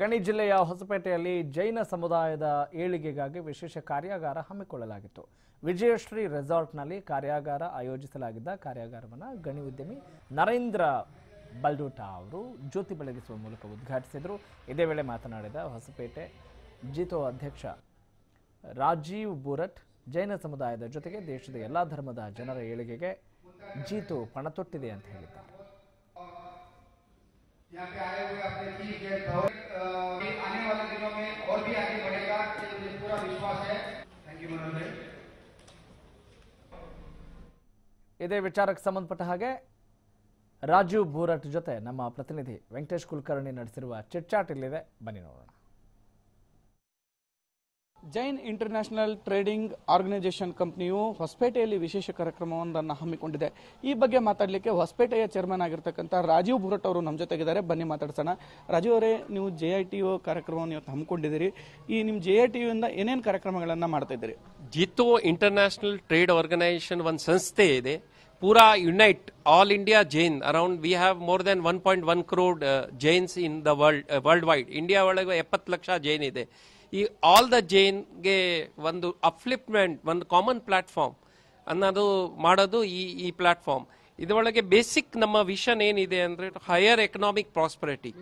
ಗಣಿ ಜಿಲ್ಲೆಯ ಹೊಸಪೇಟೆಯಲ್ಲಿ ಜೈನ ಸಮುದಾಯದ ಏಳಿಗೆಗಾಗಿ ವಿಶೇಷ ಕಾರ್ಯಾಗಾರ ಹಮ್ಮಿಕೊಳ್ಳಲಾಗಿತ್ತು ವಿಜಯಶ್ರೀ ರೆಸಾರ್ಟ್ನಲ್ಲಿ ಕಾರ್ಯಾಗಾರ ಆಯೋಜಿಸಲಾಗಿದ್ದ ಕಾರ್ಯಾಗಾರವನ್ನು ಗಣಿ ಉದ್ಯಮಿ ನರೇಂದ್ರ ಬಲ್ಡೋಟ ಅವರು ಜ್ಯೋತಿ ಬೆಳಗಿಸುವ ಮೂಲಕ ಉದ್ಘಾಟಿಸಿದರು ಇದೇ ವೇಳೆ ಮಾತನಾಡಿದ ಹೊಸಪೇಟೆ ಜಿತೋ ಅಧ್ಯಕ್ಷ ರಾಜೀವ್ ಬುರಟ್ ಜೈನ ಸಮುದಾಯದ ಜೊತೆಗೆ ದೇಶದ ಎಲ್ಲ ಧರ್ಮದ ಜನರ ಏಳಿಗೆಗೆ ಜೀತು ಪಣತೊಟ್ಟಿದೆ ಅಂತ ಹೇಳಿದ್ದಾರೆ आने वाले दिनों में और भी आगे बढ़ेगा ये मुझे पूरा विश्वास है थैंक यू मनोज भाई ಇದೇ ವಿಚಾರಕ್ಕೆ ಸಂಬಂಧಪಟ್ಟ ಹಾಗೆ ರಾಜೀವ್ ಬೋರಟ್ ಜೊತೆ ನಮ್ಮ ಪ್ರತಿನಿಧಿ ವೆಂಕಟೇಶ್ ಕುಲಕರ್ಣಿ ನಡೆಸಿರುವ ಚಿಟ್ಚಾಟ್ ಇಲ್ಲಿದೆ ಬನ್ನಿ ನೋಡೋಣ ಜೈನ್ ಇಂಟರ್ನ್ಯಾಷನಲ್ ಟ್ರೇಡಿಂಗ್ ಆರ್ಗನೈಸೇಷನ್ ಕಂಪನಿಯು ಹೊಸಪೇಟೆಯಲ್ಲಿ ವಿಶೇಷ ಕಾರ್ಯಕ್ರಮವೊಂದನ್ನು ಹಮ್ಮಿಕೊಂಡಿದೆ ಈ ಬಗ್ಗೆ ಮಾತಾಡಲಿಕ್ಕೆ ಹೊಸಪೇಟೆಯ ಚೇರ್ಮನ್ ಆಗಿರ್ತಕ್ಕಂಥ ರಾಜೀವ್ ಭುರಟ್ ಅವರು ನಮ್ಮ ಜೊತೆಗಿದ್ದಾರೆ ಬನ್ನಿ ಮಾತಾಡ್ಸೋಣ ರಾಜೀವ್ ಅವರೇ ನೀವು ಜೆ ಐ ಟಿ ಯು ಕಾರ್ಯಕ್ರಮವನ್ನು ಇವತ್ತು ಹಮ್ಮಿಕೊಂಡಿದ್ದೀರಿ ಈ ನಿಮ್ಮ ಜೆ ಐ ಟಿ ಇಂದ ಏನೇನು ಕಾರ್ಯಕ್ರಮಗಳನ್ನು ಮಾಡ್ತಾ ಇದ್ದೀರಿ ಜಿತೋ ಇಂಟರ್ನ್ಯಾಷನಲ್ ಟ್ರೇಡ್ ಆರ್ಗನೈಸೇಷನ್ ಒಂದು ಸಂಸ್ಥೆ ಇದೆ ಪೂರಾ unite all India Jain around we have more then one point one crore Jains in the world world wide India ಒಳಗೆ ಎಪ್ಪತ್ತು ಲಕ್ಷ ಜೈನ್ ಇದೆ ಈ ಆಲ್ ದ ಜೈನ್ಗೆ ಒಂದು ಅಪ್ಲಿಪ್ಮೆಂಟ್ ಒಂದು ಕಾಮನ್ ಪ್ಲಾಟ್ಫಾರ್ಮ್ ಅನ್ನೋದು ಮಾಡೋದು ಈ ಈ ಪ್ಲಾಟ್ಫಾರ್ಮ್ ಇದರೊಳಗೆ ಬೇಸಿಕ್ ನಮ್ಮ ವಿಷನ್ ಏನಿದೆ ಅಂದರೆ higher economic prosperity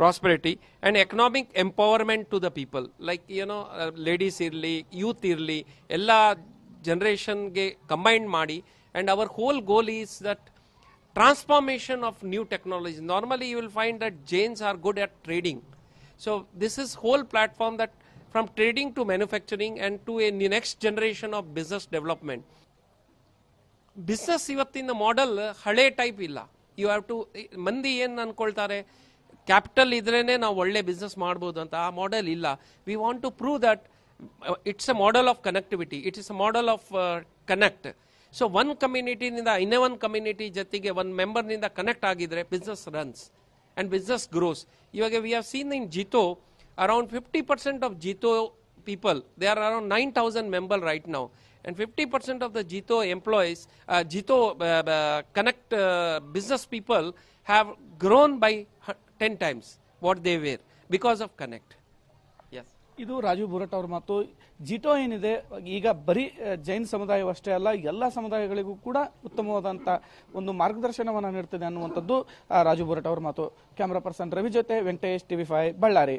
prosperity and economic empowerment to the people like ಏನೋ ಲೇಡೀಸ್ ಇರಲಿ ಯೂತ್ ಇರಲಿ ಎಲ್ಲ ಜನ್ರೇಷನ್ಗೆ ಕಂಬೈಂಡ್ ಮಾಡಿ and our whole goal is that transformation of new technology normally you will find that Jains are good at trading So this is whole platform that from trading to manufacturing and to a next generation of business development. Business in the model hale type illa. You have to mandi yen capital idrene na worldle business marbodanta model illa. We want to prove that uh, it's a model of connectivity. It is a model of uh, connect. So one community in the one community one member in the connect agidre business runs and business grows. we have seen in Jito, around 50% of Jito people, there are around 9,000 members right now, and 50% of the Jito employees, uh, Jito uh, uh, Connect business people have grown by 10 times what they were because of Connect. ಇದು ರಾಜು ಬುರಟ್ ಅವ್ರ ಮಾತು ಜಿಟೋ ಏನಿದೆ ಈಗ ಬರೀ ಜೈನ್ ಸಮುದಾಯವಷ್ಟೇ ಅಲ್ಲ ಎಲ್ಲ ಸಮುದಾಯಗಳಿಗೂ ಕೂಡ ಉತ್ತಮವಾದಂತ ಒಂದು ಮಾರ್ಗದರ್ಶನವನ್ನು ನೀಡುತ್ತದೆ ಅನ್ನುವಂಥದ್ದು ರಾಜು ಬುರಟ್ ಅವರ ಮಾತು ಕ್ಯಾಮರಾ ಪರ್ಸನ್ ರವಿ ಜೊತೆ ವೆಂಕಟೇಶ್ ಟಿವಿ ಫೈ ಬಳ್ಳಾರಿ